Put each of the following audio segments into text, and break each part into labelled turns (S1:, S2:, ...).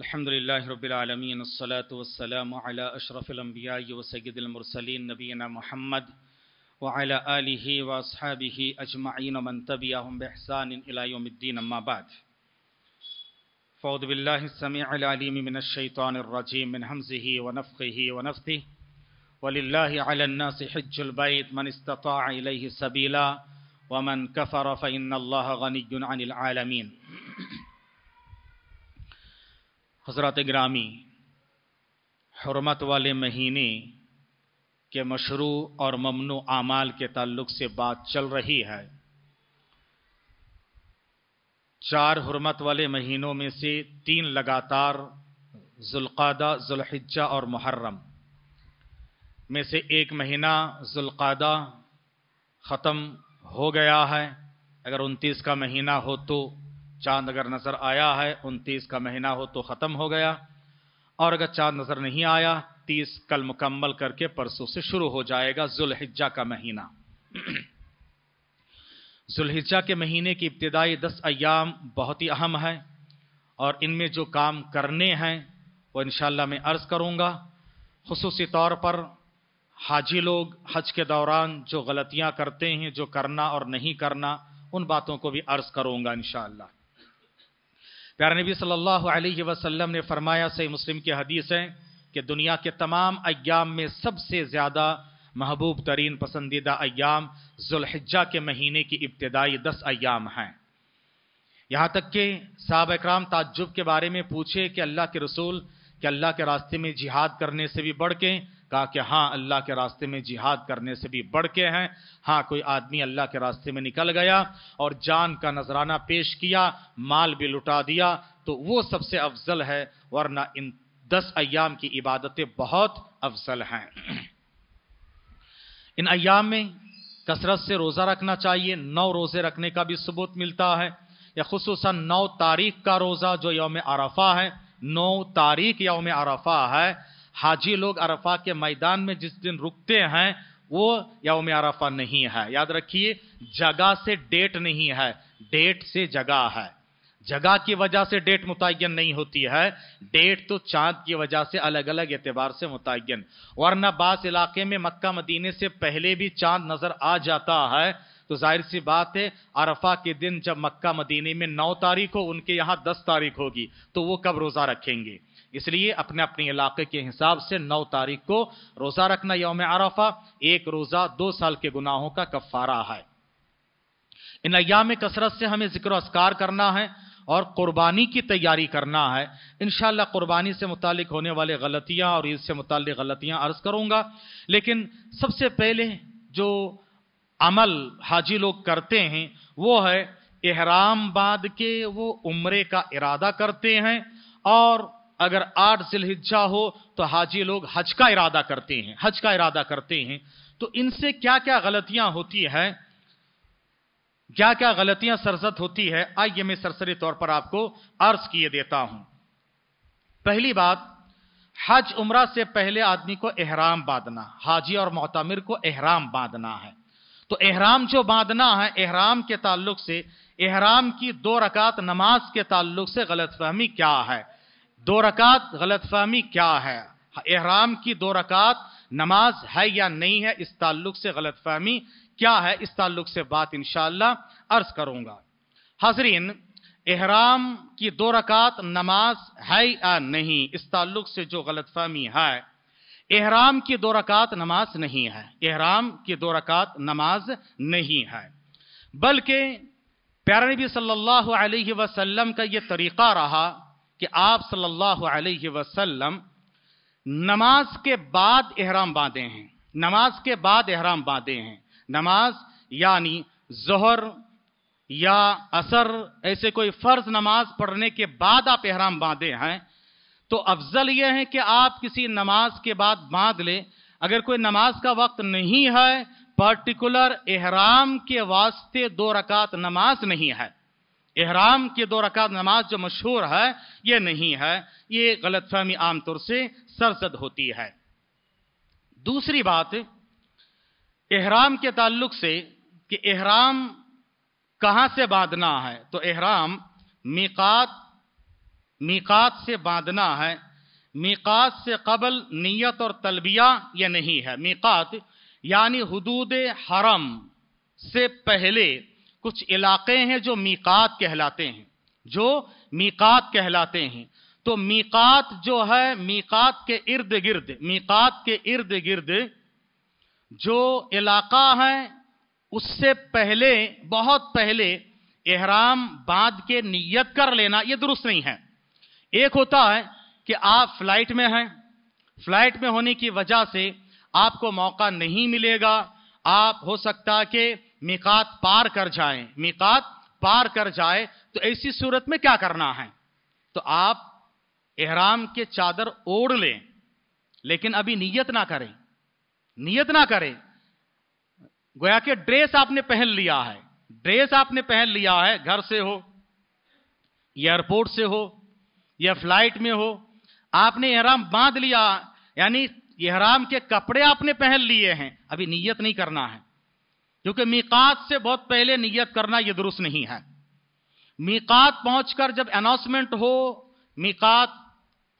S1: الحمد لله رب العالمين الصلاة والسلام على أشرف الأنبياء وسيد المرسلين نبينا محمد وعلى آله وأصحابه أجمعين ومن تبعهم بإحسان إلى يوم الدين أما بعد فأعوذ بالله السميع العليم من الشيطان الرجيم من همزه ونفخه ونفثه ولله على الناس حج البيت من استطاع إليه سبيلا ومن كفر فإن الله غني عن العالمين हजरत ग्रामी हरमत वाले महीने के मशरू और ममनू आमाल के ताल्लुक से बात चल रही है चार हरमत वाले महीनों में से तीन लगातार जुल्क़ादा जुल्हिजा और मुहर्रम में से एक महीना जुल्क़ादा ख़त्म हो गया है अगर उनतीस का महीना हो तो चांद अगर नज़र आया है उनतीस का महीना हो तो ख़त्म हो गया और अगर चांद नज़र नहीं आया तीस कल मुकम्मल करके परसों से शुरू हो जाएगा जुलहिजा का महीना जुल्हिज्जा के महीने की इब्तदाई दस अयाम बहुत ही अहम है और इनमें जो काम करने हैं वो इन मैं अर्ज़ करूँगा खसूसी तौर पर हाजी लोग हज के दौरान जो गलतियाँ करते हैं जो करना और नहीं करना उन बातों को भी अर्ज़ करूँगा इन प्यारे नबी सल्लल्लाहु अलैहि वसल्लम ने फरमाया सही मुस्लिम की हदीस है कि दुनिया के तमाम अयाम में सबसे ज़्यादा महबूब तरीन पसंदीदा अयाम जुल्हिजा के महीने की इब्तदाई दस अयाम हैं यहाँ तक कि साहब इक्राम ताज्जुब के बारे में पूछे कि अल्लाह के रसूल कि अल्लाह के रास्ते में जिहाद करने से भी बढ़ के कहा कि हाँ अल्लाह के रास्ते में जिहाद करने से भी बढ़ के हैं हाँ कोई आदमी अल्लाह के रास्ते में निकल गया और जान का नजराना पेश किया माल भी लुटा दिया तो वो सबसे अफजल है वरना इन दस अयाम की इबादतें बहुत अफजल हैं इन अयाम में कसरत से रोज़ा रखना चाहिए नौ रोज़े रखने का भी सबूत मिलता है या खसूस नौ तारीख का रोज़ा जो योम अरफा है नौ तारीख योम अरफा है हाजी लोग अरफा के मैदान में जिस दिन रुकते हैं वो यौम अरफा नहीं है याद रखिए जगह से डेट नहीं है डेट से जगह है जगह की वजह से डेट मुतन नहीं होती है डेट तो चांद की वजह से अलग अलग एतबार से मुतन वरना बास इलाके में मक्का मदीने से पहले भी चांद नज़र आ जाता है तो जाहिर सी बात है अरफा के दिन जब मक्का मदीने में नौ तारीख हो उनके यहाँ दस तारीख होगी तो वो कब रोज़ा रखेंगे इसलिए अपने अपने इलाके के हिसाब से नौ तारीख को रोज़ा रखना योम अरफा एक रोज़ा दो साल के गुनाहों का कफ़ारा है इन अयाम कसरत से हमें जिक्र असकार करना है और कुर्बानी की तैयारी करना है इन कुर्बानी से मुतालिक होने वाले गलतियां और ईद से मुतल गलतियां अर्ज़ करूंगा लेकिन सबसे पहले जो अमल हाजी लोग करते हैं वो है एहराम बाद के वो उम्रे का इरादा करते हैं और अगर आठ जिलहिज्जा हो तो हाजी लोग हज का इरादा करते हैं हज का इरादा करते हैं तो इनसे क्या क्या गलतियां होती है क्या क्या गलतियां सरजत होती है आइए मैं सरसरी तौर पर आपको अर्ज किए देता हूं पहली बात हज उमरा से पहले आदमी को एहराम बांधना हाजी और मोहतामिर को एहराम बांधना है तो एहराम जो बांधना है एहराम के ताल्लुक से एहराम की दो रकात नमाज के ताल्लुक से गलतफहमी क्या है दो रकात गलतफहमी क्या है एहराम की दो रकात नमाज है या नहीं है इस ताल्लुक से गलतफहमी क्या है इस ताल्लुक से बात इनशाला अर्ज करूंगा हाजरीन एहराम की दो रकात नमाज है या नहीं इस ताल्लुक से जो गलतफहमी है एहराम की दो रकात नमाज नहीं है एहराम की दो रकात नमाज नहीं है बल्कि प्यारे नबी सल्लल्लाहु अलैहि वसल्लम का ये तरीक़ा रहा कि आप सल्लल्लाहु अलैहि वसल्लम नमाज के बाद एहराम बांधे हैं नमाज के बाद एहराम बांधे हैं नमाज यानी जहर या असर ऐसे कोई फ़र्ज नमाज पढ़ने के बाद आप एहराम बांधे हैं तो अफजल यह है कि आप किसी नमाज के बाद बांध लें अगर कोई नमाज का वक्त नहीं है पर्टिकुलर एहराम के वास्ते दो रकात नमाज नहीं है एहराम के दो रकात नमाज जो मशहूर है यह नहीं है गलत गलतफहमी आमतौर से सरसद होती है दूसरी बात एहराम के ताल्लुक से कि एहराम कहां से बांधना है तो एहराम मिकात मीकात से बांधना है मीकात से कबल नियत और तलबिया यह नहीं है मीकात यानी हदूद हरम से पहले कुछ इलाके हैं जो मीकात कहलाते हैं जो मीकात कहलाते हैं तो मीकात जो है मीकात के इर्द गिर्द मीकात के इर्द गिर्द जो इलाका है उससे पहले बहुत पहले एहराम बांध के नियत कर लेना यह दुरुस्त नहीं है एक होता है कि आप फ्लाइट में हैं फ्लाइट में होने की वजह से आपको मौका नहीं मिलेगा आप हो सकता कि मिकात पार कर जाए मिकात पार कर जाए तो ऐसी सूरत में क्या करना है तो आप एहराम के चादर ओढ़ लें लेकिन अभी नियत ना करें नियत ना करें गोया के ड्रेस आपने पहन लिया है ड्रेस आपने पहन लिया है घर से हो एयरपोर्ट से हो या फ्लाइट में हो आपने एहराम बांध लिया यानी एहराम के कपड़े आपने पहन लिए हैं अभी नियत नहीं करना है क्योंकि मीकात से बहुत पहले नियत करना यह दुरुस्त नहीं है मीकात पहुंचकर जब अनाउंसमेंट हो मीकात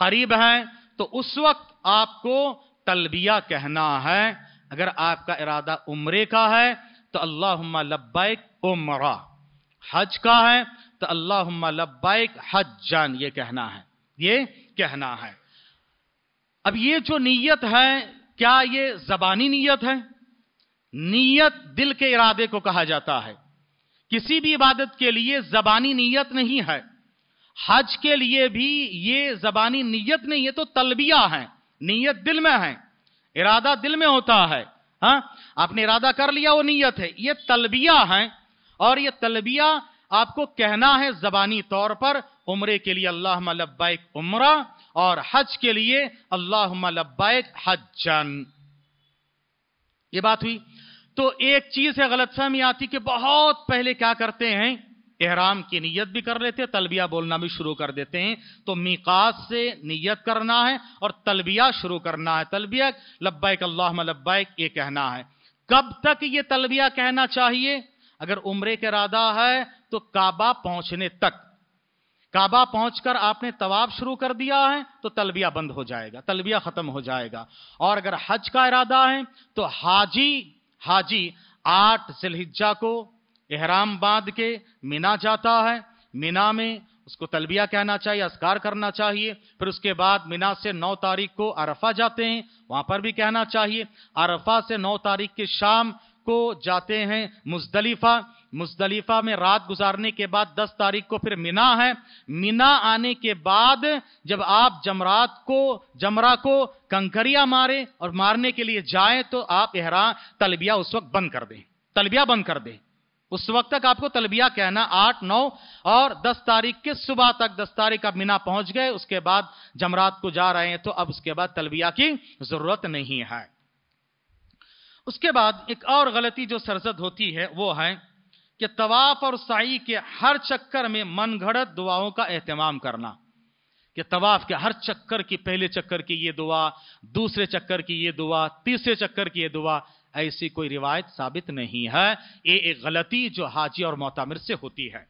S1: करीब है तो उस वक्त आपको तलबिया कहना है अगर आपका इरादा उम्रे का है तो अल्लाह लब्बैक उमरा हज का है तो अल्लाह लब्बैक जान ये कहना है ये कहना है अब ये जो नीयत है क्या ये जबानी नीयत है नीयत दिल के इरादे को कहा जाता है किसी भी इबादत के लिए जबानी नीयत नहीं है हज के लिए भी ये जबानी नीयत नहीं है तो तलबिया है नीयत दिल में है इरादा दिल में होता है हा? आपने इरादा कर लिया वो नीयत है ये तलबिया है और ये तलबिया आपको कहना है जबानी तौर पर उमरे के लिए अल्लाह लब्बैक उमरा और हज के लिए अल्लाह लब्बैक हजन ये बात हुई तो एक चीज है गलतफहमी आती कि बहुत पहले क्या करते हैं एहराम की नीयत भी कर लेते हैं तलबिया बोलना भी शुरू कर देते हैं तो मिकास से नीयत करना है और तलबिया शुरू करना है तलबिया लब्बैक अल्लाह लब्बैक ये कहना है कब तक ये तलबिया कहना चाहिए अगर उम्रे का इरादा है तो काबा पहुंचने तक काबा पहुंचकर आपने तवाब शुरू कर दिया है तो तलबिया बंद हो जाएगा तलबिया खत्म हो जाएगा और अगर हज का इरादा है तो हाजी हाजी आठ जिलहिज्जा को एहराम बांध के मीना जाता है मीना में उसको तलबिया कहना चाहिए असकार करना चाहिए फिर उसके बाद मीना से नौ तारीख को अरफा जाते हैं वहां पर भी कहना चाहिए अरफा से नौ तारीख की शाम को जाते हैं मुजदलीफा मुजदलीफा में रात गुजारने के बाद 10 तारीख को फिर मीना है मीना आने के बाद जब आप जमरात को जमरा को कंकरिया मारे और मारने के लिए जाए तो आप एहरा तलबिया उस वक्त बंद कर दें तलबिया बंद कर दें उस वक्त तक आपको तलबिया कहना आठ नौ और दस तारीख के सुबह तक दस तारीख का मीना पहुंच गए उसके बाद जमरात को जा रहे हैं तो अब उसके बाद तलबिया की जरूरत नहीं है उसके बाद एक और गलती जो सरजद होती है वो है कि तवाफ और साई के हर चक्कर में मन घड़त दुआओं का एहतमाम करना कि तवाफ के हर चक्कर की पहले चक्कर की ये दुआ दूसरे चक्कर की ये दुआ तीसरे चक्कर की ये दुआ ऐसी कोई रिवायत साबित नहीं है ये एक गलती जो हाजी और मोतामिर से होती है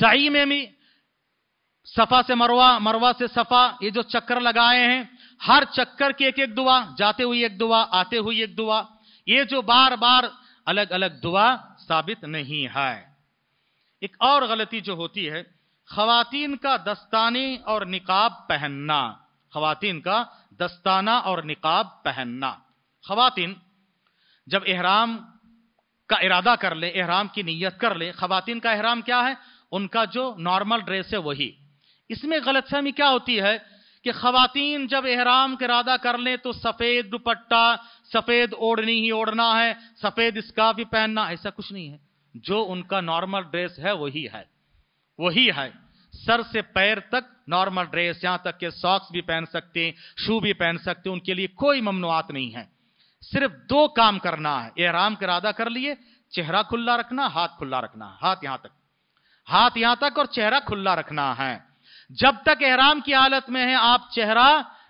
S1: सही में भी सफा से मरवा मरवा से सफा ये जो चक्कर लगाए हैं हर चक्कर की एक एक दुआ जाते हुए एक दुआ आते हुए एक दुआ ये जो बार बार अलग अलग दुआ साबित नहीं है एक और गलती जो होती है खातन का दस्ताने और निकाब पहनना खातन का दस्ताना और निकाब पहनना खातन जब एहराम का इरादा कर ले एहराम की नीयत कर ले खातन का एहराम क्या है उनका जो नॉर्मल ड्रेस है वही इसमें गलतफहमी क्या होती है कि खातन जब एहराम का इरादा कर लें तो सफेद दुपट्टा सफेद ओढ़नी ही ओढ़ना है सफेद स्का भी पहनना ऐसा कुछ नहीं है जो उनका नॉर्मल ड्रेस है वही है वही है सर से पैर तक नॉर्मल ड्रेस यहां तक के सॉक्स भी पहन सकते हैं शू भी पहन सकते हैं उनके लिए कोई ममनुआत नहीं है सिर्फ दो काम करना है एहराम किरादा इरादा कर लिए चेहरा खुला रखना हाथ खुला रखना हाथ यहां तक हाथ यहां तक और चेहरा खुला रखना है जब तक एहराम की हालत में है आप चेहरा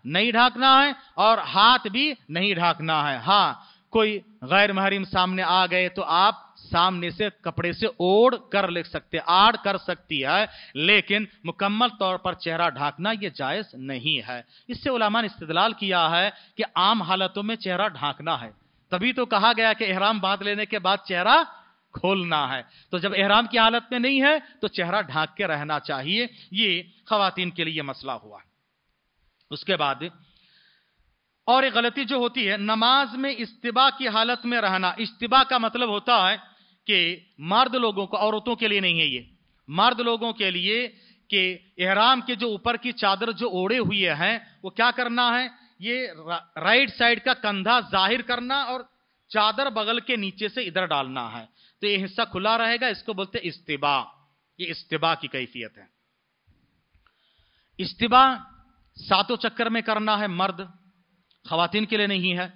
S1: नहीं ढाकना है और हाथ भी नहीं ढाकना है हाँ कोई गैर महरिम सामने आ गए तो आप सामने से कपड़े से ओढ़ कर ले सकते आड़ कर सकती है लेकिन मुकम्मल तौर पर चेहरा ढाकना यह जायज नहीं है इससे उलामा ने इस्तलाल किया है कि आम हालतों में चेहरा ढाकना है तभी तो कहा गया कि एहराम बांध लेने के बाद चेहरा खोलना है तो जब एहराम की हालत में नहीं है तो चेहरा ढांक के रहना चाहिए ये खातन के लिए मसला हुआ उसके बाद और एक गलती जो होती है नमाज में इस्तबा की हालत में रहना इस्तबा का मतलब होता है कि मर्द लोगों को औरतों के लिए नहीं है ये मर्द लोगों के लिए कि एहराम के जो ऊपर की चादर जो ओढ़े हुए हैं वो क्या करना है ये राइट साइड का कंधा जाहिर करना और चादर बगल के नीचे से इधर डालना है तो ये हिस्सा खुला रहेगा इसको बोलते इस्तिबा ये इस्तिबा की कैफियत है इस्तिबा सातों चक्कर में करना है मर्द खातन के लिए नहीं है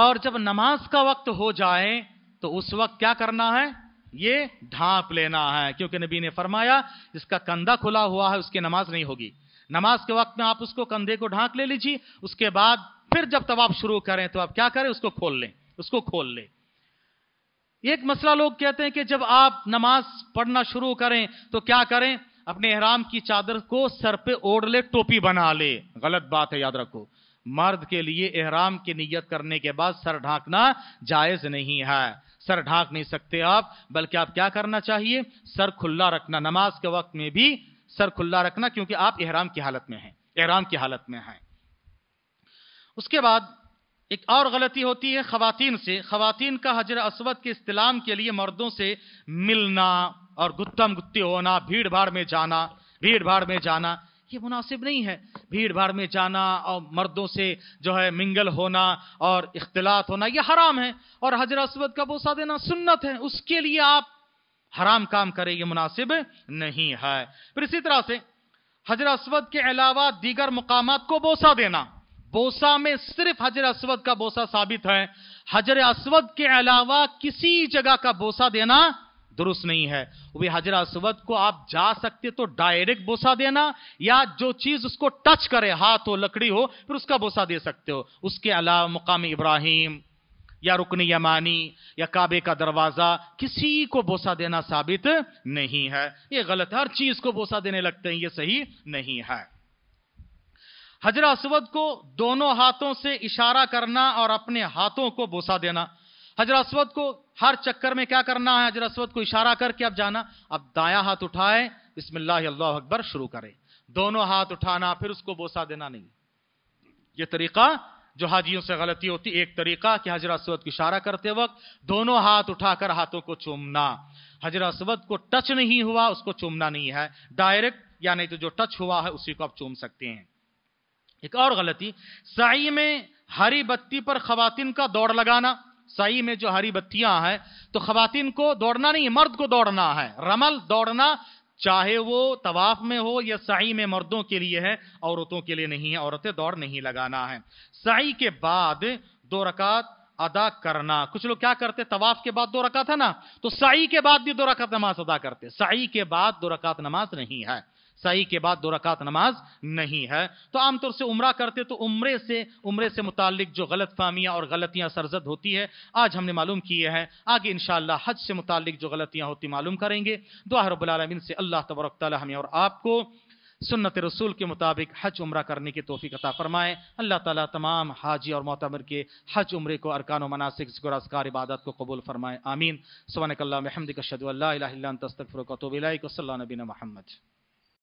S1: और जब नमाज का वक्त हो जाए तो उस वक्त क्या करना है ये ढांप लेना है क्योंकि नबी ने फरमाया जिसका कंधा खुला हुआ है उसकी नमाज नहीं होगी नमाज के वक्त में आप उसको कंधे को ढांक ले लीजिए उसके बाद फिर जब तवाब शुरू करें तो आप क्या करें उसको खोल लें उसको खोल लें एक मसला लोग कहते हैं कि जब आप नमाज पढ़ना शुरू करें तो क्या करें अपने एहराम की चादर को सर पे ओढ़ ले टोपी बना ले गलत बात है याद रखो मर्द के लिए एहराम की नीयत करने के बाद सर ढांकना जायज नहीं है सर ढांक नहीं सकते आप बल्कि आप क्या करना चाहिए सर खुला रखना नमाज के वक्त में भी सर खुला रखना क्योंकि आप एहराम की हालत में हैं एहराम की हालत में हैं उसके बाद एक और गलती होती है खातिन से खवतिन का हजर असवद के इस्तेलाम के लिए मर्दों से मिलना और गुत्तम गुत्ती होना भीड़ भाड़ में जाना भीड़ भाड़ में जाना ये मुनासिब नहीं है भीड़ भाड़ में जाना और मर्दों से जो है मिंगल होना और इख्तलात होना ये हराम है और हजर असवद का बोसा देना सुन्नत है उसके लिए आप हराम काम करें ये मुनासिब नहीं है फिर इसी तरह से हजर असवद के अलावा दीगर मकाम को बोसा देना बोसा में सिर्फ हजर असवद का बोसा साबित है हजर असवद के अलावा किसी जगह का बोसा देना दुरुस्त नहीं है वे हजर असवद को आप जा सकते तो डायरेक्ट बोसा देना या जो चीज उसको टच करे हाथ हो लकड़ी हो फिर उसका बोसा दे सकते हो उसके अलावा मुकाम इब्राहिम या रुकन यमानी या काबे का दरवाजा किसी को बोसा देना साबित नहीं है ये गलत है हर चीज को बोसा देने लगते हैं ये सही नहीं है हजरा असवद को दोनों हाथों से इशारा करना और अपने हाथों को बोसा देना हजरा असवद को हर चक्कर में क्या करना है हजरा असवद को इशारा करके अब जाना अब दाया हाथ उठाए बिस्मिल्लाह अल्लाह अकबर शुरू करें दोनों हाथ उठाना फिर उसको बोसा देना नहीं ये तरीका जो हाजियों से गलती होती एक तरीका कि हजरा असवद को इशारा करते वक्त दोनों हाथ उठाकर हाथों को चूमना हजरा असवद को टच नहीं हुआ उसको चूमना नहीं है डायरेक्ट यानी तो जो टच हुआ है उसी को आप चूम सकते हैं एक और गलती साई में हरी बत्ती पर खातिन का दौड़ लगाना साई में जो हरी बत्तियां हैं तो खातिन को दौड़ना नहीं मर्द को दौड़ना है रमल दौड़ना चाहे वो तवाफ में हो या साई में मर्दों के लिए है औरतों के लिए नहीं है औरतें दौड़ नहीं लगाना है साई के बाद दो रकात अदा करना कुछ लोग क्या करते तवाफ के बाद दो रकात है ना तो साई के बाद भी दो रकात नमाज अदा करते साई के बाद दो रकात नमाज नहीं है सही के बाद दो रकात नमाज नहीं है तो आमतौर से उम्र करते तो उम्र से उम्र से मुतालिक जो गलत फहमियाँ और गलतियाँ सरजद होती है आज हमने मालूम किए हैं आगे इन हज से मुतालिक जो गलतियाँ होती मालूम करेंगे दुआ रबालमिन से अल्लाह तबरक हमें और आपको सुन्नत रसूल के मुताबिक हज उम्र करने की तोफ़ी कता फ़रमाए अल्लाह ताली तमाम हाजी और मोतमर के हज उम्र को अरकान मनासिक इबादत को कबूल फ़रमाए आमीन सुबह कल्ला महमद कशद तस्तफ़र कतोबिलाई को सल्ला नबीन महमद